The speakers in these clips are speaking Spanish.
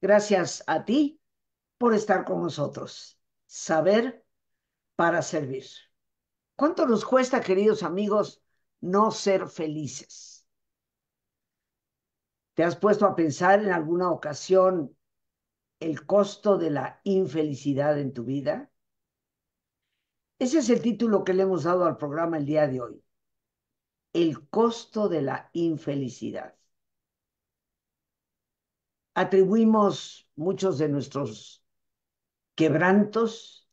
Gracias a ti por estar con nosotros. Saber para servir. ¿Cuánto nos cuesta, queridos amigos, no ser felices? ¿Te has puesto a pensar en alguna ocasión el costo de la infelicidad en tu vida? Ese es el título que le hemos dado al programa el día de hoy. El costo de la infelicidad atribuimos muchos de nuestros quebrantos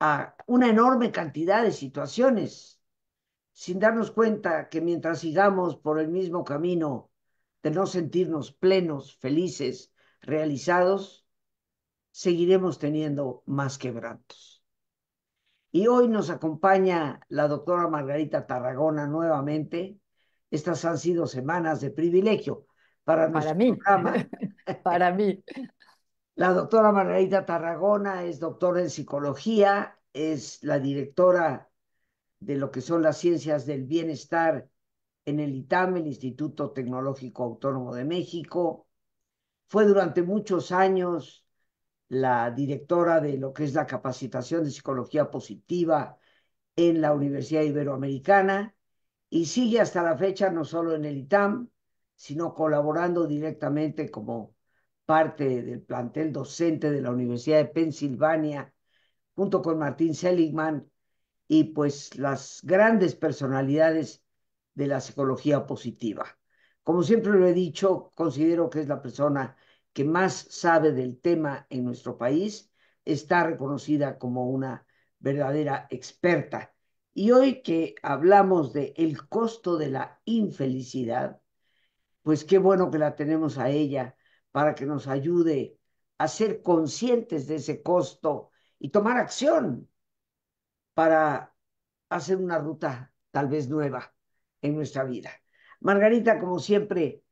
a una enorme cantidad de situaciones, sin darnos cuenta que mientras sigamos por el mismo camino de no sentirnos plenos, felices, realizados, seguiremos teniendo más quebrantos. Y hoy nos acompaña la doctora Margarita Tarragona nuevamente. Estas han sido semanas de privilegio para, mí. para mí. La doctora Margarita Tarragona es doctora en psicología, es la directora de lo que son las ciencias del bienestar en el ITAM, el Instituto Tecnológico Autónomo de México. Fue durante muchos años la directora de lo que es la capacitación de psicología positiva en la Universidad Iberoamericana y sigue hasta la fecha no solo en el ITAM, sino colaborando directamente como parte del plantel docente de la Universidad de Pensilvania, junto con Martín Seligman y pues las grandes personalidades de la psicología positiva. Como siempre lo he dicho, considero que es la persona que más sabe del tema en nuestro país, está reconocida como una verdadera experta. Y hoy que hablamos de el costo de la infelicidad, pues qué bueno que la tenemos a ella para que nos ayude a ser conscientes de ese costo y tomar acción para hacer una ruta tal vez nueva en nuestra vida. Margarita, como siempre,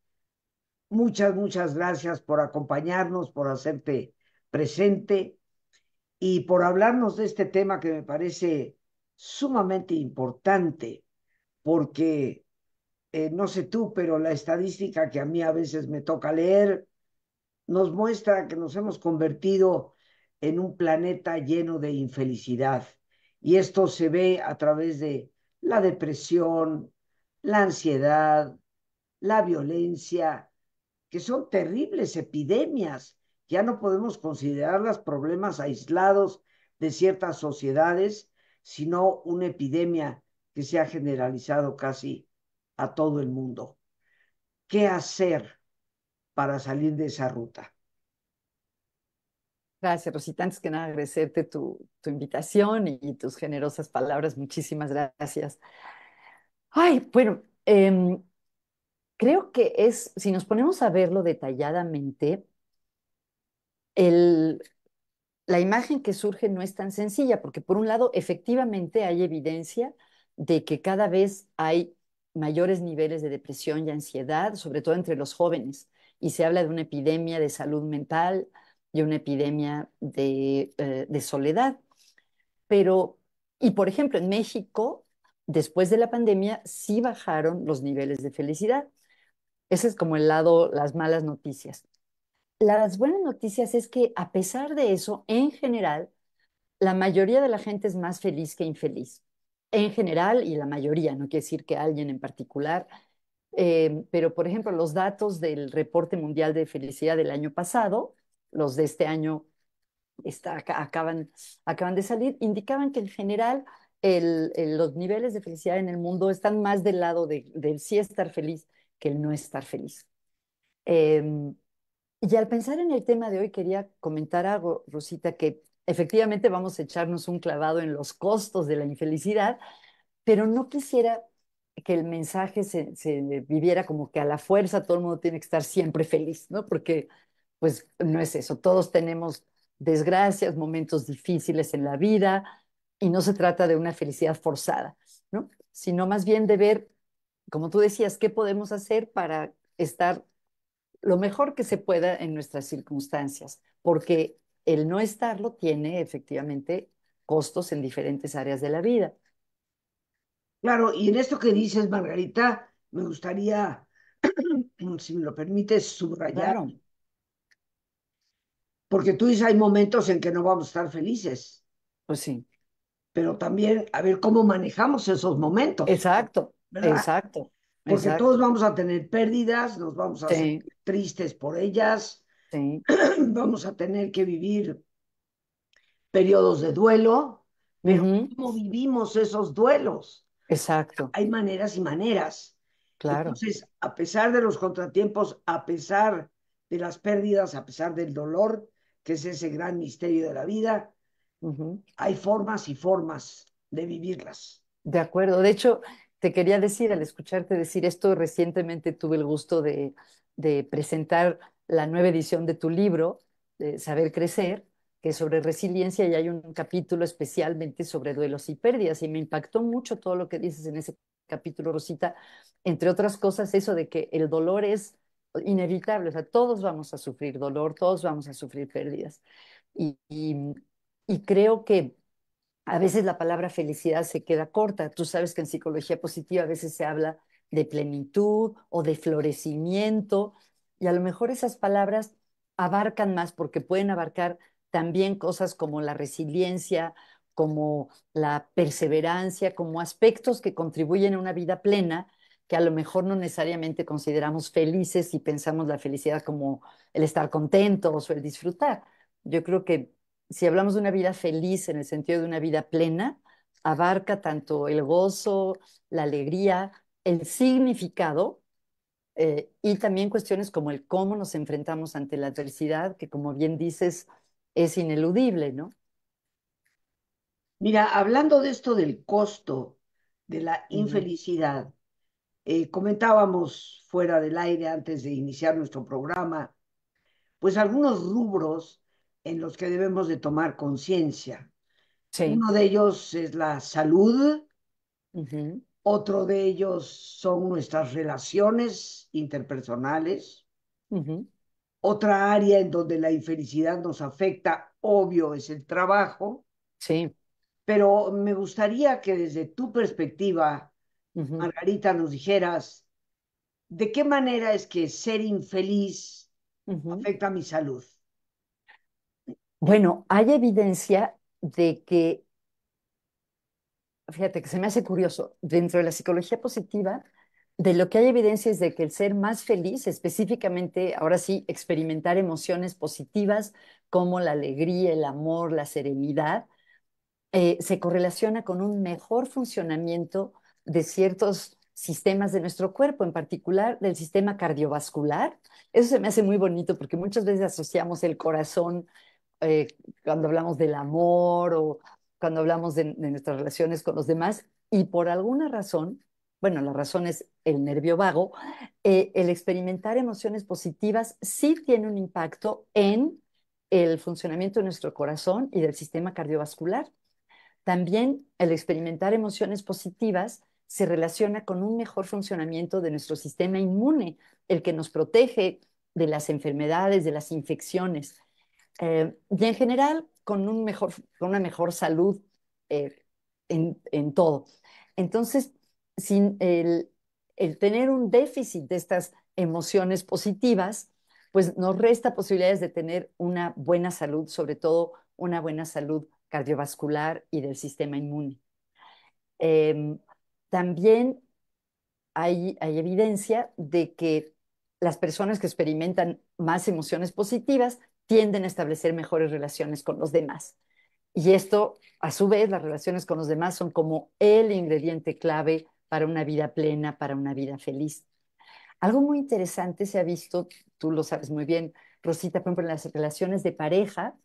muchas, muchas gracias por acompañarnos, por hacerte presente y por hablarnos de este tema que me parece sumamente importante, porque eh, no sé tú, pero la estadística que a mí a veces me toca leer nos muestra que nos hemos convertido en un planeta lleno de infelicidad. Y esto se ve a través de la depresión, la ansiedad, la violencia, que son terribles epidemias. Ya no podemos considerarlas problemas aislados de ciertas sociedades, sino una epidemia que se ha generalizado casi a todo el mundo. ¿Qué hacer para salir de esa ruta? Gracias, Rosita. Antes que nada, agradecerte tu, tu invitación y, tus generosas palabras. Muchísimas gracias. Ay, bueno, em, creo que es, si nos ponemos a verlo detalladamente, el, la imagen que surge no es tan sencilla, porque por un lado, efectivamente hay evidencia de que cada vez hay mayores niveles de depresión y ansiedad, sobre todo entre los jóvenes. Y se habla de una epidemia de salud mental y una epidemia eh, de, soledad. Pero, y por ejemplo, en México, después de la pandemia, sí bajaron los niveles de felicidad. Ese es como el lado, las malas noticias. Las buenas noticias es que a pesar de eso, en general, la mayoría de la gente es más feliz que infeliz en general y la mayoría, no quiere decir que alguien en particular, eh, pero por ejemplo los datos del reporte mundial de felicidad del año pasado, los de este año acaban, de salir, indicaban que en general los niveles de felicidad en el mundo están más del lado del sí estar feliz que el no estar feliz. Em, y al pensar en el tema de hoy, quería comentar algo, Rosita, que efectivamente vamos a echarnos un clavado en los costos de la infelicidad, pero no quisiera que el mensaje se, viviera como que a la fuerza todo el mundo tiene que estar siempre feliz, ¿no? Porque pues no es eso, todos tenemos desgracias, momentos difíciles en la vida y no se trata de una felicidad forzada, ¿no? Sino más bien de ver, como tú decías, qué podemos hacer para estar lo mejor que se pueda en nuestras circunstancias, porque el no estarlo tiene efectivamente costos en diferentes áreas de la vida. Claro, y en esto que dices, Margarita, me gustaría, si me lo permites, subrayar. Porque tú dices, hay momentos en que no vamos a estar felices. Pues sí. Pero también a ver cómo manejamos esos momentos. Exacto, exacto. Porque todos vamos a tener pérdidas, nos vamos a hacer tristes por ellas, Vamos a tener que vivir periodos de duelo, ¿cómo vivimos esos duelos? Exacto. Hay maneras y maneras. Claro. Entonces, a pesar de los contratiempos, a pesar de las pérdidas, a pesar del dolor, que es ese gran misterio de la vida, hay formas y formas de vivirlas. De acuerdo. De hecho, te quería decir, al escucharte decir esto, recientemente tuve el gusto de, de presentar la nueva edición de tu libro, Saber Crecer, que es sobre resiliencia y hay un capítulo especialmente sobre duelos y pérdidas. Y me impactó mucho todo lo que dices en ese capítulo, Rosita, entre otras cosas, eso de que el dolor es inevitable, o sea, todos vamos a sufrir dolor, todos vamos a sufrir pérdidas. y creo que a veces la palabra felicidad se queda corta. Tú sabes que en psicología positiva a veces se habla de plenitud o de florecimiento, y a lo mejor esas palabras abarcan más porque pueden abarcar también cosas como la resiliencia, como la perseverancia, como aspectos que contribuyen a una vida plena que a lo mejor no necesariamente consideramos felices y pensamos la felicidad como el estar contentos o el disfrutar. Yo creo que si hablamos de una vida feliz en el sentido de una vida plena, abarca tanto el gozo, la alegría, el significado, eh, y también cuestiones como el cómo nos enfrentamos ante la adversidad, que como bien dices, es ineludible, ¿no? Mira, hablando de esto del costo de la infelicidad, eh, comentábamos fuera del aire antes de iniciar nuestro programa, pues algunos rubros en los que debemos de tomar conciencia. Uno de ellos es la salud, otro de ellos son nuestras relaciones interpersonales. Otra área en donde la infelicidad nos afecta, obvio, es el trabajo. Sí. Pero me gustaría que desde tu perspectiva, Margarita, nos dijeras de qué manera es que ser infeliz afecta a mi salud. Bueno, hay evidencia de que fíjate que se me hace curioso, dentro de la psicología positiva, de lo que hay evidencia es de que el ser más feliz, específicamente, ahora sí, experimentar emociones positivas como la alegría, el amor, la serenidad, eh, se correlaciona con un mejor funcionamiento de ciertos sistemas de nuestro cuerpo, en particular del sistema cardiovascular. Eso se me hace muy bonito porque muchas veces asociamos el corazón eh, cuando hablamos del amor o cuando hablamos de, nuestras relaciones con los demás y por alguna razón, bueno, la razón es el nervio vago, eh, el experimentar emociones positivas sí tiene un impacto en el funcionamiento de nuestro corazón y del sistema cardiovascular. También el experimentar emociones positivas se relaciona con un mejor funcionamiento de nuestro sistema inmune, el que nos protege de las enfermedades, de las infecciones. Eh, y en general, con, una mejor salud eh, en, todo. Entonces, sin el, tener un déficit de estas emociones positivas, pues nos resta posibilidades de tener una buena salud, sobre todo una buena salud cardiovascular y del sistema inmune. Em, también hay evidencia de que las personas que experimentan más emociones positivas tienden a establecer mejores relaciones con los demás. Y esto, a su vez, las relaciones con los demás son como el ingrediente clave para una vida plena, para una vida feliz. Algo muy interesante se ha visto, tú lo sabes muy bien, Rosita, por ejemplo, en las relaciones de pareja,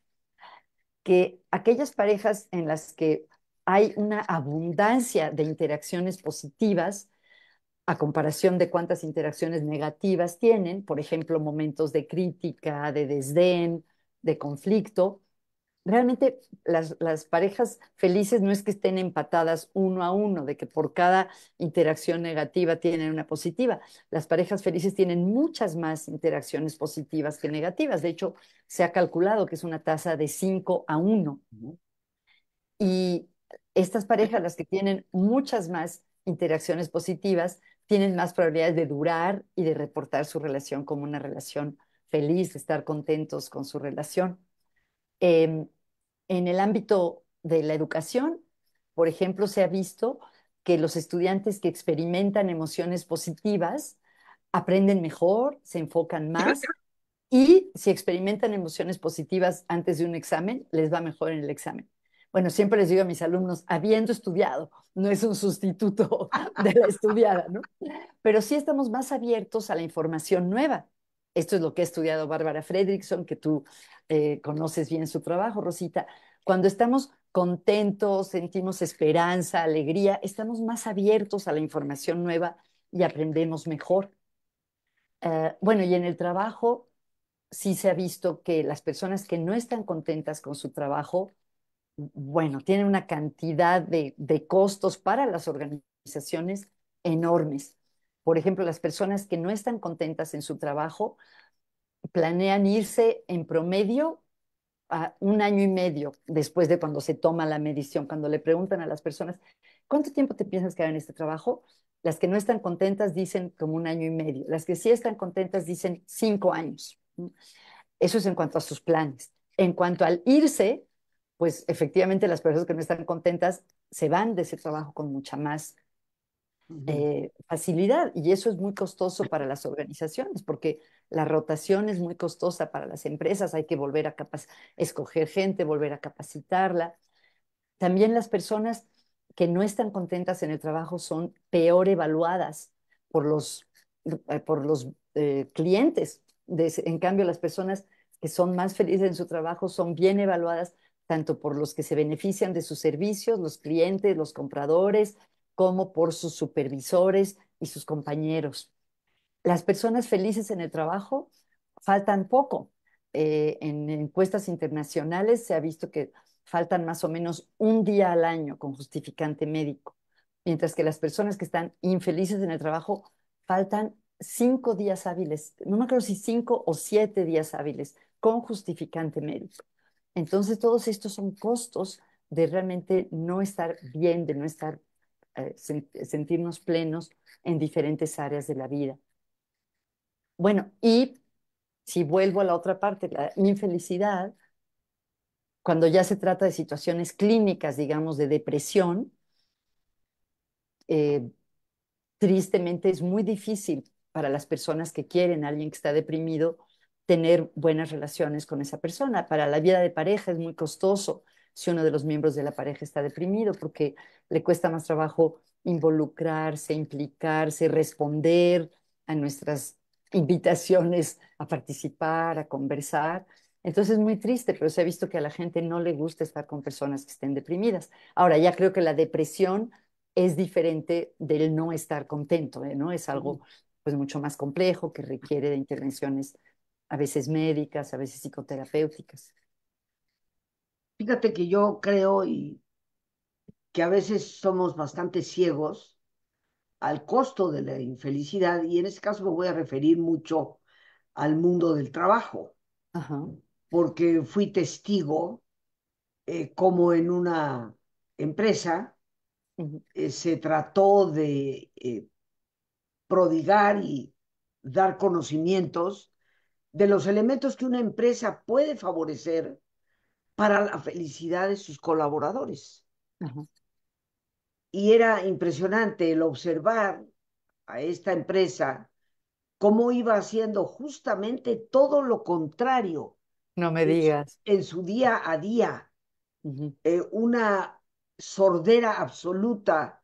que aquellas parejas en las que hay una abundancia de interacciones positivas, a comparación de cuántas interacciones negativas tienen, por ejemplo, momentos de crítica, de desdén, de conflicto. Realmente las, parejas felices no es que estén empatadas uno a uno, de que por cada interacción negativa tienen una positiva. Las parejas felices tienen muchas más interacciones positivas que negativas. De hecho, se ha calculado que es una tasa de 5 a 1. Y estas parejas, las que tienen muchas más interacciones positivas, tienen más probabilidades de durar y de reportar su relación como una relación feliz, de estar contentos con su relación. Em, en el ámbito de la educación, por ejemplo, se ha visto que los estudiantes que experimentan emociones positivas aprenden mejor, se enfocan más y si experimentan emociones positivas antes de un examen, les va mejor en el examen bueno, siempre les digo a mis alumnos, habiendo estudiado, no es un sustituto de la estudiada, ¿no? Pero sí estamos más abiertos a la información nueva. Esto es lo que ha estudiado Bárbara Fredrickson, que tú eh, conoces bien su trabajo, Rosita. Cuando estamos contentos, sentimos esperanza, alegría, estamos más abiertos a la información nueva y aprendemos mejor. Eh, bueno, y en el trabajo sí se ha visto que las personas que no están contentas con su trabajo bueno, tiene una cantidad de, costos para las organizaciones enormes. Por ejemplo, las personas que no están contentas en su trabajo planean irse en promedio a un año y medio después de cuando se toma la medición. Cuando le preguntan a las personas, ¿cuánto tiempo te piensas quedar en este trabajo? Las que no están contentas dicen como un año y medio. Las que sí están contentas dicen cinco años. Eso es en cuanto a sus planes. En cuanto al irse, pues efectivamente las personas que no están contentas se van de ese trabajo con mucha más eh, facilidad y eso es muy costoso para las organizaciones porque la rotación es muy costosa para las empresas, hay que volver a escoger gente, volver a capacitarla. También las personas que no están contentas en el trabajo son peor evaluadas por los, eh, por los eh, clientes. en cambio, las personas que son más felices en su trabajo son bien evaluadas tanto por los que se benefician de sus servicios, los clientes, los compradores, como por sus supervisores y sus compañeros. Las personas felices en el trabajo faltan poco. Eh, en encuestas internacionales se ha visto que faltan más o menos un día al año con justificante médico, mientras que las personas que están infelices en el trabajo faltan cinco días hábiles, no me acuerdo si cinco o siete días hábiles con justificante médico. Entonces, todos estos son costos de realmente no estar bien, de no estar, eh, sentirnos plenos en diferentes áreas de la vida. Bueno, y si vuelvo a la otra parte, la infelicidad, cuando ya se trata de situaciones clínicas, digamos, de depresión, eh, tristemente es muy difícil para las personas que quieren a alguien que está deprimido tener buenas relaciones con esa persona. Para la vida de pareja es muy costoso si uno de los miembros de la pareja está deprimido porque le cuesta más trabajo involucrarse, implicarse, responder a nuestras invitaciones a participar, a conversar. Entonces es muy triste, pero se ha visto que a la gente no le gusta estar con personas que estén deprimidas. Ahora, ya creo que la depresión es diferente del no estar contento, ¿eh? ¿no? Es algo pues mucho más complejo que requiere de intervenciones a veces médicas, a veces psicoterapéuticas. Fíjate que yo creo y que a veces somos bastante ciegos al costo de la infelicidad y en este caso me voy a referir mucho al mundo del trabajo, porque fui testigo eh, como en una empresa eh, se trató de eh, prodigar y dar conocimientos de los elementos que una empresa puede favorecer para la felicidad de sus colaboradores. Y era impresionante el observar a esta empresa cómo iba haciendo justamente todo lo contrario. No me digas. En su, día a día, eh, una sordera absoluta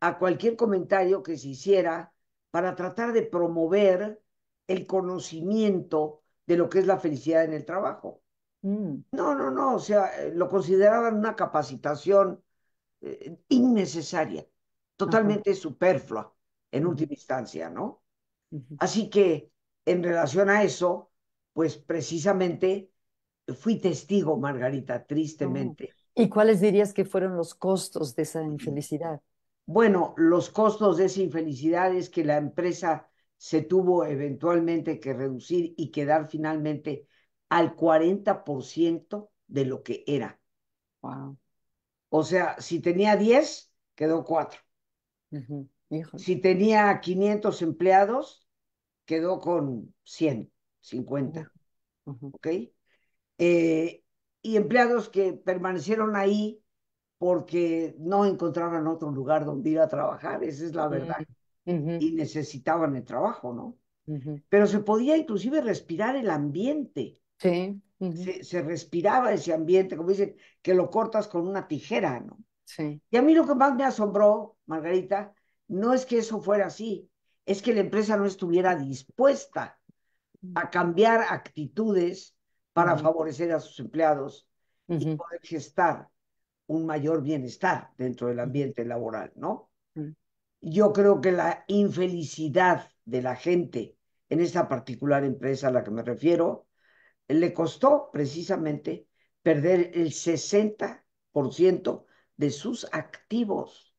a cualquier comentario que se hiciera para tratar de promover el conocimiento de lo que es la felicidad en el trabajo. Mm. No, no, no, o sea, eh, lo consideraban una capacitación eh, innecesaria, totalmente superflua en última instancia, ¿no? Así que en relación a eso, pues precisamente fui testigo, Margarita, tristemente. Mm. ¿Y cuáles dirías que fueron los costos de esa infelicidad? Bueno, los costos de esa infelicidad es que la empresa se tuvo eventualmente que reducir y quedar finalmente al 40% de lo que era. Wow. O sea, si tenía 10, quedó 4. Si tenía 500 empleados, quedó con 100, 50. ¿Ok? Eh, y empleados que permanecieron ahí porque no encontraron otro lugar donde ir a trabajar, esa es la verdad y necesitaban el trabajo, ¿no? Pero se podía inclusive respirar el ambiente. Sí. se, se, respiraba ese ambiente, como dicen, que lo cortas con una tijera, ¿no? Sí. Y a mí lo que más me asombró, Margarita, no es que eso fuera así, es que la empresa no estuviera dispuesta a cambiar actitudes para favorecer a sus empleados y poder gestar un mayor bienestar dentro del ambiente laboral, ¿no? Yo creo que la infelicidad de la gente en esta particular empresa a la que me refiero le costó precisamente perder el 60% de sus activos.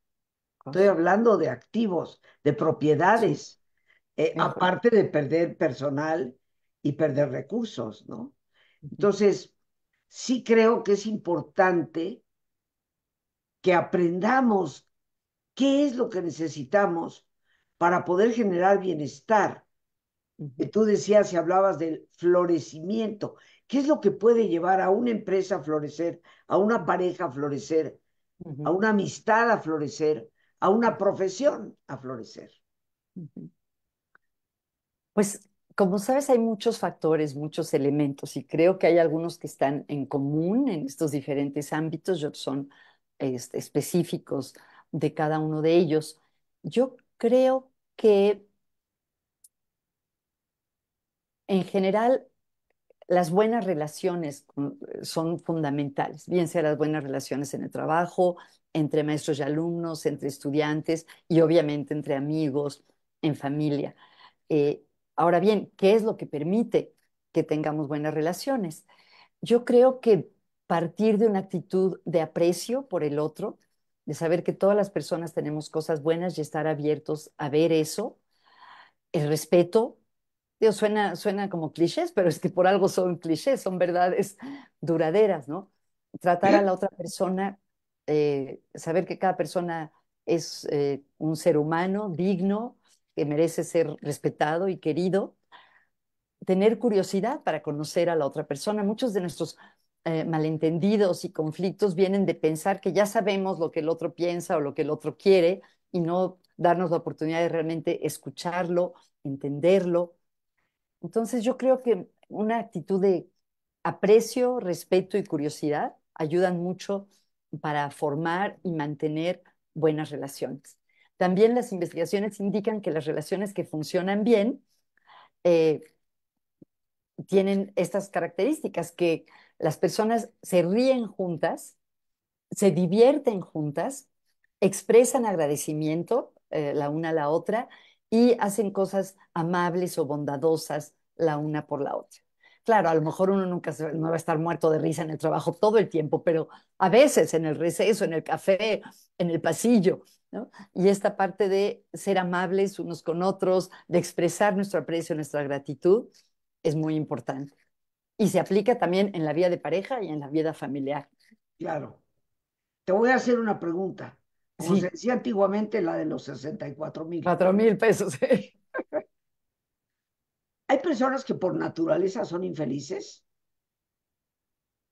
Estoy hablando de activos, de propiedades, eh, aparte de perder personal y perder recursos, ¿no? Entonces, sí creo que es importante que aprendamos qué es lo que necesitamos para poder generar bienestar. Tú decías y hablabas del florecimiento. ¿Qué es lo que puede llevar a una empresa a florecer, a una pareja a florecer, a una amistad a florecer, a una profesión a florecer? Pues como sabes, hay muchos factores, muchos elementos, y creo que hay algunos que están en común en estos diferentes ámbitos, son este, específicos de cada uno de ellos. Yo creo que en general las buenas relaciones son fundamentales, bien sea las buenas relaciones en el trabajo, entre maestros y alumnos, entre estudiantes y obviamente entre amigos, en familia. Eh, ahora bien, ¿qué es lo que permite que tengamos buenas relaciones? Yo creo que partir de una actitud de aprecio por el otro, de saber que todas las personas tenemos cosas buenas y estar abiertos a ver eso, el respeto. Dios suena, suena como clichés, pero es que por algo son clichés, son verdades duraderas, ¿no? Tratar a la otra persona, eh, saber que cada persona es eh, un ser humano digno, que merece ser respetado y querido. Tener curiosidad para conocer a la otra persona. Muchos de nuestros eh, malentendidos y conflictos vienen de pensar que ya sabemos lo que el otro piensa o lo que el otro quiere y no darnos la oportunidad de realmente escucharlo, entenderlo. Entonces yo creo que una actitud de aprecio, respeto y curiosidad ayudan mucho para formar y mantener buenas relaciones. También las investigaciones indican que las relaciones que funcionan bien eh, tienen estas características que las personas se ríen juntas, se divierten juntas, expresan agradecimiento eh, la una a la otra y hacen cosas amables o bondadosas la una por la otra. Claro, a lo mejor uno nunca no va a estar muerto de risa en el trabajo todo el tiempo, pero a veces en el receso, en el café, en el pasillo, ¿no? Y esta parte de ser amables unos con otros, de expresar nuestro aprecio, nuestra gratitud, es muy importante y se aplica también en la vida de pareja y en la vida familiar. Claro. Te voy a hacer una pregunta. Como se decía antiguamente, la de los 64 mil. 4 mil pesos. ¿Hay personas que por naturaleza son infelices?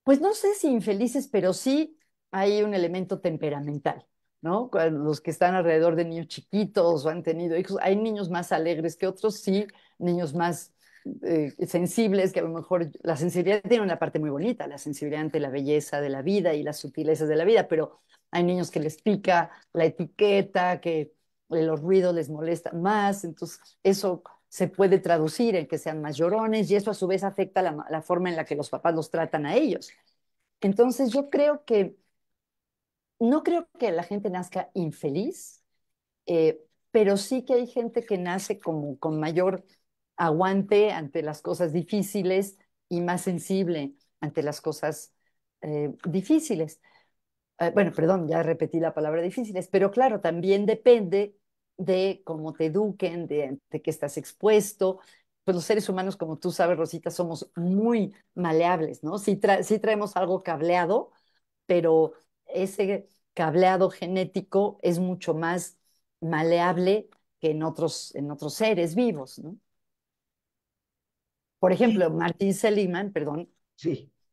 Pues no sé si infelices, pero sí hay un elemento temperamental, ¿no? Los que están alrededor de niños chiquitos o han tenido hijos, hay niños más alegres que otros, sí, niños más eh, sensibles, que a lo mejor la sensibilidad tiene una parte muy bonita, la sensibilidad ante la belleza de la vida y las sutilezas de la vida, pero hay niños que les pica la etiqueta, que los ruidos les molestan más, entonces eso se puede traducir en que sean mayorones, y eso a su vez afecta la, forma en la que los papás los tratan a ellos. Entonces yo creo que no creo que la gente nazca infeliz, eh, pero sí que hay gente que nace como con mayor aguante ante las cosas difíciles y más sensible ante las cosas eh, difíciles. Eh, bueno, perdón, ya repetí la palabra difíciles, pero claro, también depende de cómo te eduquen, de, de qué estás expuesto. Pues los seres humanos, como tú sabes, Rosita, somos muy maleables, ¿no? Sí, traemos algo cableado, pero ese cableado genético es mucho más maleable que en otros, en otros seres vivos, ¿no? Por ejemplo, Martín Seligman, perdón,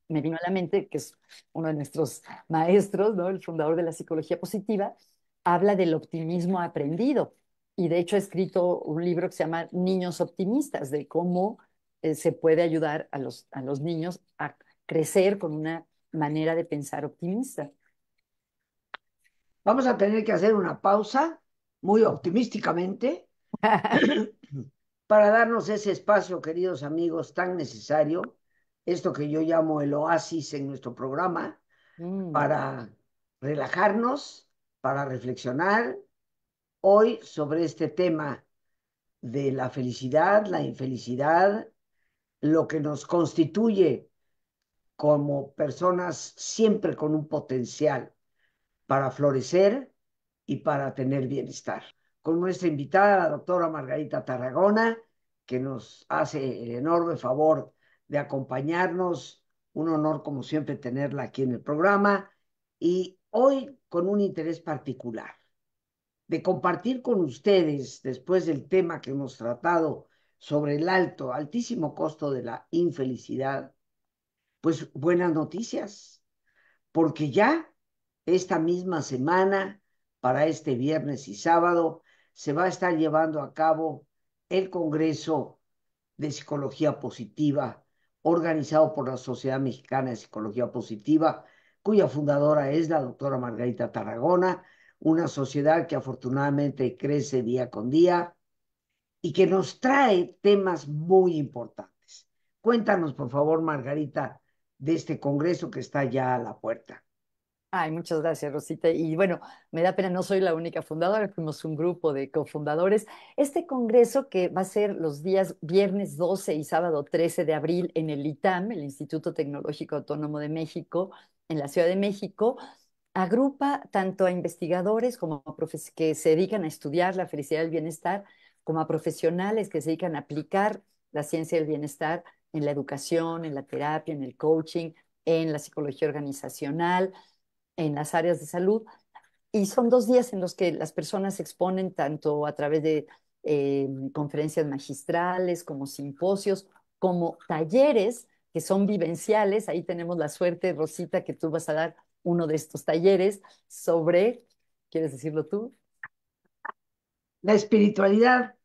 me vino a la mente, que es uno de nuestros maestros, ¿no? el fundador de la psicología positiva, habla del optimismo aprendido. Y de hecho ha escrito un libro que se llama Niños Optimistas, de cómo eh, se puede ayudar a los, a los niños a crecer con una manera de pensar optimista. Vamos a tener que hacer una pausa, muy optimísticamente, para darnos ese espacio, queridos amigos, tan necesario, esto que yo llamo el oasis en nuestro programa, mm. para relajarnos, para reflexionar hoy sobre este tema de la felicidad, la infelicidad, lo que nos constituye como personas siempre con un potencial para florecer y para tener bienestar con nuestra invitada, la doctora Margarita Tarragona, que nos hace el enorme favor de acompañarnos. Un honor, como siempre, tenerla aquí en el programa. Y hoy con un interés particular, de compartir con ustedes, después del tema que hemos tratado sobre el alto, altísimo costo de la infelicidad, pues buenas noticias, porque ya esta misma semana, para este viernes y sábado, se va a estar llevando a cabo el Congreso de Psicología Positiva, organizado por la Sociedad Mexicana de Psicología Positiva, cuya fundadora es la doctora Margarita Tarragona, una sociedad que afortunadamente crece día con día y que nos trae temas muy importantes. Cuéntanos, por favor, Margarita, de este Congreso que está ya a la puerta muchas gracias, Rosita. Y bueno, me da pena, no soy la única fundadora, fuimos un grupo de cofundadores. Este congreso que va a ser los días viernes 12 y sábado 13 de abril en el ITAM, el Instituto Tecnológico Autónomo de México, en la Ciudad de México, agrupa tanto a investigadores como que se dedican a estudiar la felicidad y el bienestar, como a profesionales que se dedican a aplicar la ciencia del bienestar en la educación, en la terapia, en el coaching, en la psicología organizacional en las áreas de salud. Y son dos días en los que las personas se exponen tanto a través de eh, conferencias magistrales, como simposios, como talleres que son vivenciales. Ahí tenemos la suerte, Rosita, que tú vas a dar uno de estos talleres sobre, ¿quieres decirlo tú? La espiritualidad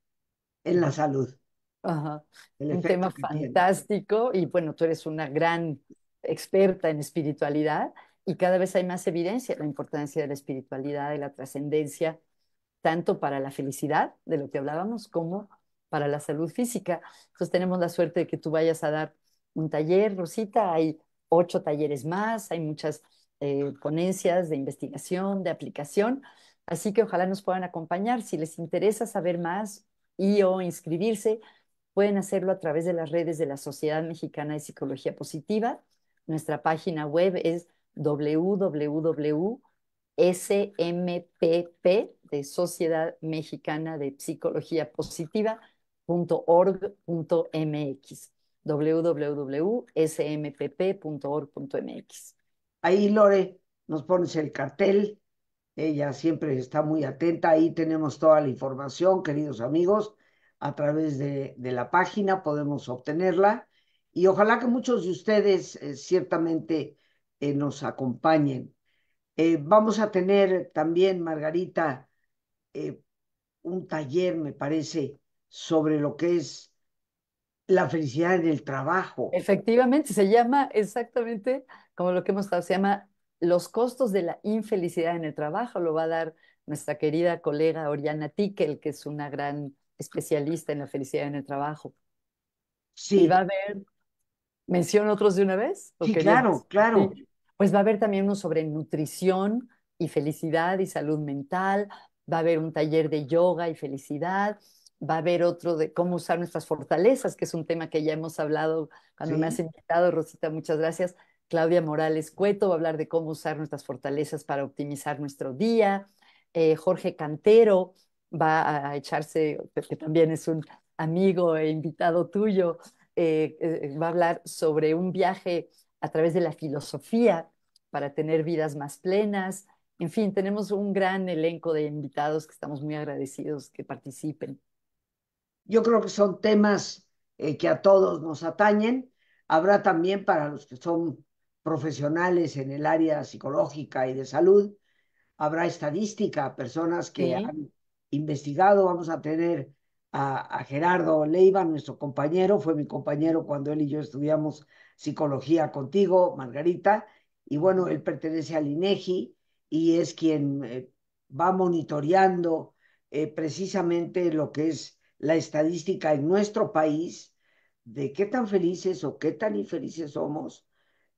en la salud. Ajá. Un tema fantástico y bueno, tú eres una gran experta en espiritualidad y cada vez hay más evidencia de la importancia de la espiritualidad, de la trascendencia, tanto para la felicidad, de lo que hablábamos, como para la salud física. Entonces tenemos la suerte de que tú vayas a dar un taller, Rosita, hay ocho talleres más, hay muchas eh, ponencias de investigación, de aplicación, así que ojalá nos puedan acompañar. Si les interesa saber más y o inscribirse, pueden hacerlo a través de las redes de la Sociedad Mexicana de Psicología Positiva. Nuestra página web es www.smpp de Sociedad Mexicana de Psicología Positiva.org.mx www.smpp.org.mx Ahí Lore nos pones el cartel, ella siempre está muy atenta, ahí tenemos toda la información, queridos amigos, a través de, la página podemos obtenerla y ojalá que muchos de ustedes eh, ciertamente eh, nos acompañen. Eh, vamos a tener también, Margarita, eh, un taller, me parece, sobre lo que es la felicidad en el trabajo. Efectivamente, se llama exactamente como lo que hemos estado, se llama Los costos de la infelicidad en el trabajo. Lo va a dar nuestra querida colega Oriana Tickel, que es una gran especialista en la felicidad en el trabajo. Sí. Y va a haber, mención otros de una vez. Sí, claro, claro pues va a haber también uno sobre nutrición y felicidad y salud mental, va a haber un taller de yoga y felicidad, va a haber otro de cómo usar nuestras fortalezas, que es un tema que ya hemos hablado cuando me has invitado, Rosita, muchas gracias. Claudia Morales Cueto va a hablar de cómo usar nuestras fortalezas para optimizar nuestro día. Eh, Jorge Cantero va a echarse, que también es un amigo e invitado tuyo, eh, eh, va a hablar sobre un viaje a través de la filosofía para tener vidas más plenas. En fin, tenemos un gran elenco de invitados que estamos muy agradecidos que participen. Yo creo que son temas eh, que a todos nos atañen. Habrá también para los que son profesionales en el área psicológica y de salud, habrá estadística, personas que han investigado, vamos a tener a, a, Gerardo Leiva, nuestro compañero, fue mi compañero cuando él y yo estudiamos psicología contigo, Margarita, y bueno, él pertenece al INEGI e y es quien eh, va monitoreando eh, precisamente lo que es la estadística en nuestro país de qué tan felices o qué tan infelices somos,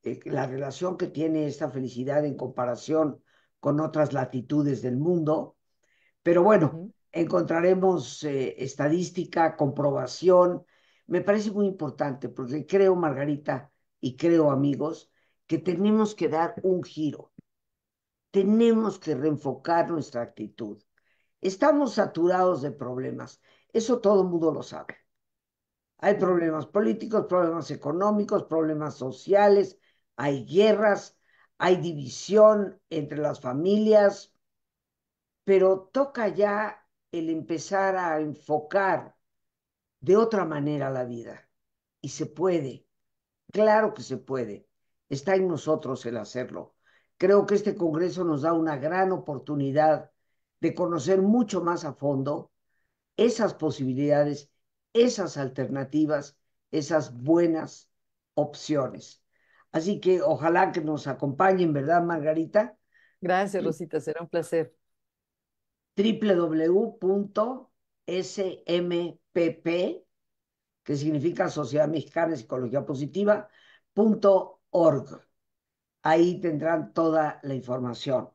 eh, la relación que tiene esta felicidad en comparación con otras latitudes del mundo. Pero bueno, encontraremos estadística, comprobación. Me parece muy importante porque creo, Margarita, y creo, amigos, que tenemos que dar un giro. Tenemos que reenfocar nuestra actitud. Estamos saturados de problemas. Eso todo el mundo lo sabe. Hay problemas políticos, problemas económicos, problemas sociales, hay guerras, hay división entre las familias, pero toca ya el empezar a enfocar de otra manera la vida. Y se puede. Claro que se puede. Está en nosotros el hacerlo. Creo que este Congreso nos da una gran oportunidad de conocer mucho más a fondo esas posibilidades, esas alternativas, esas buenas opciones. Así que ojalá que nos acompañen, ¿verdad, Margarita? Gracias, Rosita, será un placer. www.smpp que significa Sociedad Mexicana de Psicología Positiva, punto org. Ahí tendrán toda la información.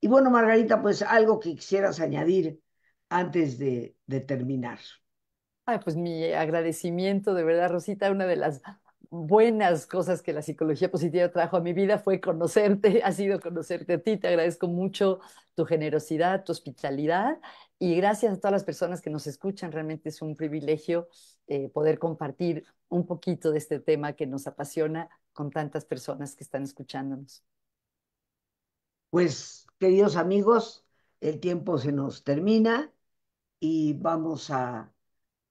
Y bueno, Margarita, pues algo que quisieras añadir antes de, terminar. pues mi agradecimiento, de verdad, Rosita, una de las buenas cosas que la psicología positiva trajo a mi vida fue conocerte, ha sido conocerte a ti, te agradezco mucho tu generosidad, tu hospitalidad y gracias a todas las personas que nos escuchan, realmente es un privilegio este, poder compartir un poquito de este tema que nos apasiona con tantas personas que están escuchándonos. Pues, queridos amigos, el tiempo se nos termina y vamos a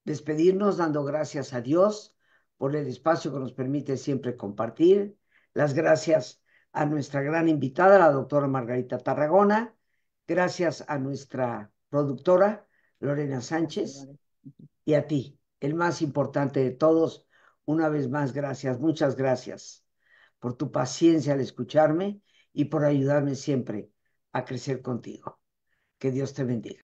despedirnos dando gracias a Dios por el espacio que nos permite siempre compartir. Las gracias a nuestra gran invitada, la doctora Margarita Tarragona. Gracias a nuestra productora, Lorena Sánchez, y a ti, el más importante de todos. Una vez más, gracias, muchas gracias por tu paciencia al escucharme y por ayudarme siempre a crecer contigo. Que Dios te bendiga.